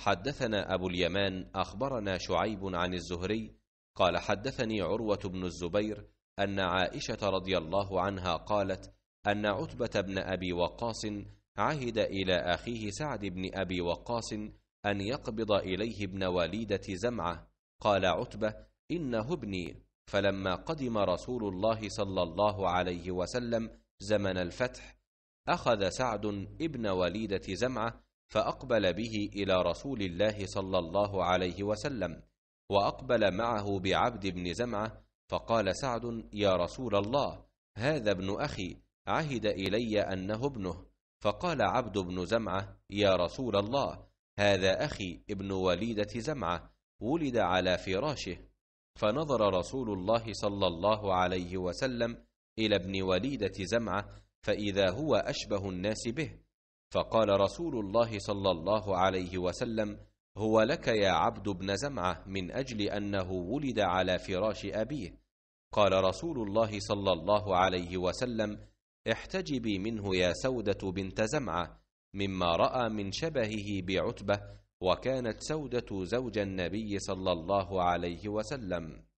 حدثنا أبو اليمان أخبرنا شعيب عن الزهري قال حدثني عروة بن الزبير أن عائشة رضي الله عنها قالت أن عتبة بن أبي وقاص عهد إلى أخيه سعد بن أبي وقاص أن يقبض إليه ابن وليدة زمعة قال عتبة إنه ابني فلما قدم رسول الله صلى الله عليه وسلم زمن الفتح أخذ سعد ابن وليدة زمعة فأقبل به إلى رسول الله صلى الله عليه وسلم وأقبل معه بعبد بن زمعة فقال سعد يا رسول الله هذا ابن أخي عهد إلي أنه ابنه فقال عبد بن زمعة يا رسول الله هذا أخي ابن وليدة زمعة ولد على فراشه فنظر رسول الله صلى الله عليه وسلم إلى ابن وليدة زمعة فإذا هو أشبه الناس به فقال رسول الله صلى الله عليه وسلم هو لك يا عبد بن زمعه من اجل انه ولد على فراش ابيه قال رسول الله صلى الله عليه وسلم احتجبي منه يا سوده بنت زمعه مما راى من شبهه بعتبه وكانت سوده زوج النبي صلى الله عليه وسلم